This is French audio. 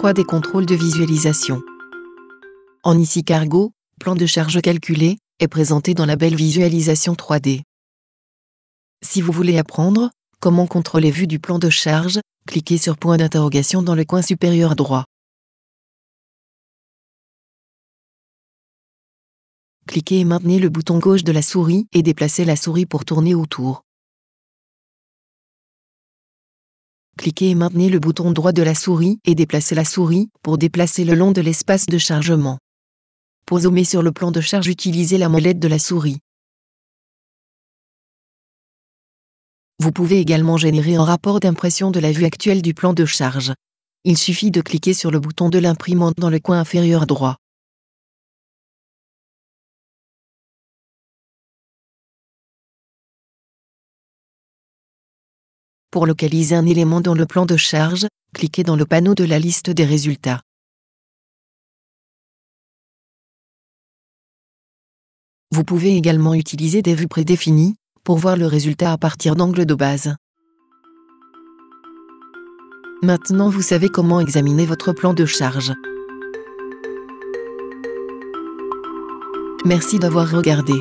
3 des contrôles de visualisation. En ICI Cargo, plan de charge calculé est présenté dans la belle visualisation 3D. Si vous voulez apprendre comment contrôler vue du plan de charge, cliquez sur point d'interrogation dans le coin supérieur droit. Cliquez et maintenez le bouton gauche de la souris et déplacez la souris pour tourner autour. cliquez et maintenez le bouton droit de la souris et déplacez la souris pour déplacer le long de l'espace de chargement. Pour zoomer sur le plan de charge, utilisez la molette de la souris. Vous pouvez également générer un rapport d'impression de la vue actuelle du plan de charge. Il suffit de cliquer sur le bouton de l'imprimante dans le coin inférieur droit. Pour localiser un élément dans le plan de charge, cliquez dans le panneau de la liste des résultats. Vous pouvez également utiliser des vues prédéfinies pour voir le résultat à partir d'angles de base. Maintenant vous savez comment examiner votre plan de charge. Merci d'avoir regardé.